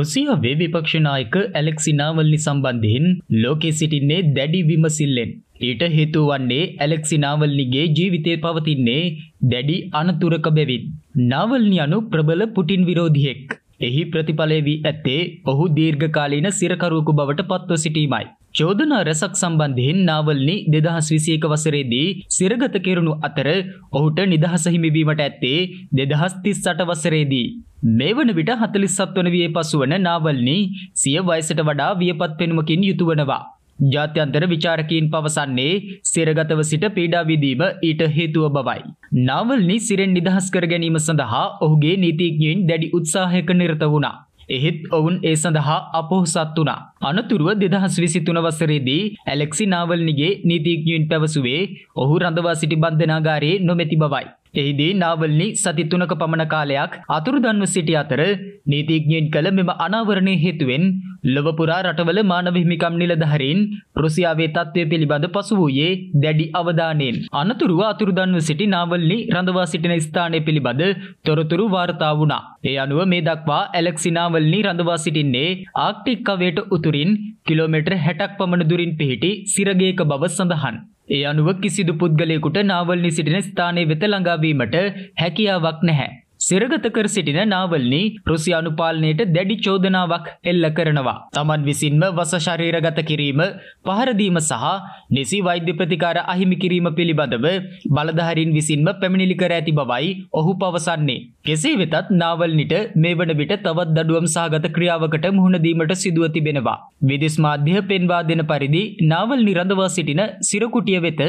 රුසියාවේ විපක්ෂනායක ඇලෙක්සිනාවල්ලි සම්බන්ධයෙන් ලෝකෙ සිටින්නේ දැඩි විමසිල්ලෙන්. ඊට හේතුවන්නේ ඇලෙක්සිනාවල්ලිගේ ජීවිතය පවතින්නේ දැඩි අනතුරක බැවින්. නාවල්නි අනු ප්‍රබල පුටින් විරෝධියෙක්. එහි ප්‍රතිඵලය වී ඇත්තේ ඔහු දීර්ඝකාලීන සිරකරුවකු බවට පත්ව සිටීමයි. චෝදනා රැසක් සම්බන්ධයෙන් නාවල්නි දෙදහස් විසියක වසරේදී සිරගත කෙරුණු අතර ඔහුට නිදහස හිමිවීමට ඇත්තේ දෙදහස් තිස් සට වසරේදී. මේ වන විට හතලිස්සත් වන විය පසුවන නාවල්නි සිය වයිසට වඩා වියපත් පෙනුමකින් යුතුවනවා. ජාත්‍යන්තර විචාරකීන් පවසන්නේ සිරගතව සිට පීඩාවිදීම ඊට හේතුව බවයි. නාවල්නි සිරෙන් නිදහස් කර ගැනීම සඳහා ඔහුගේ නීතිඥයෙන් දැඩි උත්සාහයක නිරත වුණා. එහෙත් ඔවුන් ඒ සඳහා අපොහොසත් වුණා. අනතුරුව දෙදහස් විසිතුන වසරේදී ඇලෙක්සි නාවල්නිගේ නීතිඥයෙන් පැවසුවේ ඔහු රඳවා සිටි බන්ධනාගාරයේ නොමැති බවයි. එහිදී නාවල්නි සති තුනක පමණ කාලයක් අතුරුදන්ව සිටි අතර නීතිඥයෙන් කළ මෙම අනාවරණය හේතුවෙන් ලොවපුරා රටවල මානව හිමිකම් නිලධහරින් රුසියාවේ තත්ත්වය පිළිබඳ පසු වූයේ දැඩි අවධානයෙන්. අනතුරුව අතුරුදන්ව සිටි නාවල්ලි රඳවා සිටින ස්ථානය පිළිබඳ තොරතුරු වාර්තා වුණා. ඒ අනුව මේ දක්වා ඇලෙක්සිනාවල්ලි රඳවා සිටින්නේ ආක්ටික්කවයට උතුරින් කිලෝමෙටර් හැටක් පමණ දුරින් පිහිටි සිරගේක බව සඳහන්. ඒ අනුව කිසිදු පුද්ගලයකුට නාවල්ලි සිටින ස්ථානය වෙත ළඟාවීමට හැකියාවක් නැහැ. සිරගත කර සිටින නාවල්නි රුසි අනුපාලනයට දැඩි චෝදනාවක් එල්ල කරනවා. තමන් විසින්ම වසශරීරගත කිරීම පහරදීම සහ නිසි වෛද්‍ය ප්‍රතිකාර අහිමි කිරීම පිළිබඳව බලධහරින් විසින්ම පැමිණිලි කර ඇති බවයි ඔහු පවසන්නේ. කෙසේ වෙතත් නාවල්නිට මේ වන විට තවත් දඩුවම් සහගත ක්‍රියාවකට මුහුණදීමට සිදුව තිබෙනවා. විදෙස් මාධ්‍ය පෙන්වා දෙන පරිදි නාවල් නිරඳවා සිටින සිරකුටිය වෙත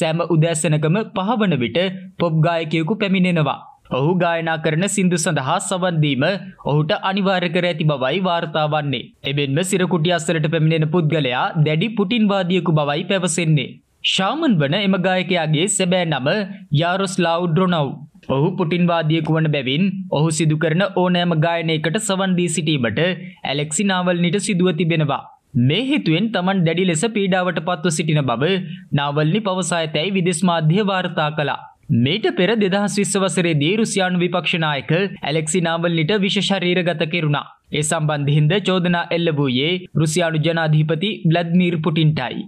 සෑම උදෑසනකම පහවන විට පොබ්ගායකයකු පැමිණෙනවා. ඔහු ගායනා කරන සිින්දු සඳහා සවන්දීම ඔහුට අනිවාර්කර ඇති බවයි වාර්තාවන්නේ. එබෙන්ම සිරකුටි අස්සලට පැමිණෙන පුද්ගලයා දැඩි පුටින්වාදියකු බවයි පැවසෙන්නේ. ශාමන් වන එම ගායකයාගේ සැබෑ නම යාරොස්ලාව් ඩ්‍රොනව්. ඔහු පුටින්වාදියකු වන බැවින් ඔහු සිදුකරන ඕනෑම ගායනයකට සවන්දී සිටීමට ඇලෙක්සි නාවල්නිට සිදුව තිබෙනවා. මේ හිතුවෙන් තමන් දැඩි ලෙස පීඩාවට පත්ව සිටින බව නාවල්නි පවසායතැයි විදෙස් මාධ්‍ය වාර්තා කලා. මේට පෙර දෙදහස් විස්ස වසරේදී රුසියානු විපක්ෂනායක ඇලෙක්සි නාවල්ලිට විශෂරීරගත කෙරුණා. ඒ සම්බන්ධහින්ද චෝදනා එල්ල වූයේ රුසියානු ජනාධීපති බ්ලද්මීර් පුටින්ටයි.